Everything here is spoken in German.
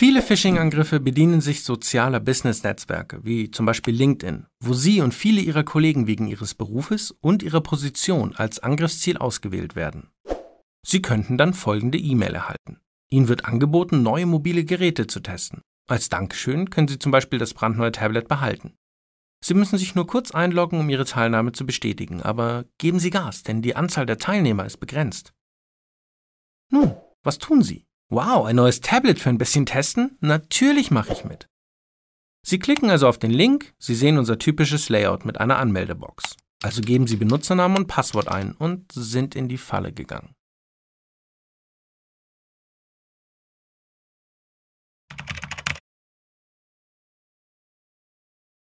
Viele Phishing-Angriffe bedienen sich sozialer Business-Netzwerke, wie zum Beispiel LinkedIn, wo Sie und viele Ihrer Kollegen wegen Ihres Berufes und Ihrer Position als Angriffsziel ausgewählt werden. Sie könnten dann folgende E-Mail erhalten. Ihnen wird angeboten, neue mobile Geräte zu testen. Als Dankeschön können Sie zum Beispiel das brandneue Tablet behalten. Sie müssen sich nur kurz einloggen, um Ihre Teilnahme zu bestätigen, aber geben Sie Gas, denn die Anzahl der Teilnehmer ist begrenzt. Nun, was tun Sie? Wow, ein neues Tablet für ein bisschen testen? Natürlich mache ich mit. Sie klicken also auf den Link, Sie sehen unser typisches Layout mit einer Anmeldebox. Also geben Sie Benutzernamen und Passwort ein und sind in die Falle gegangen.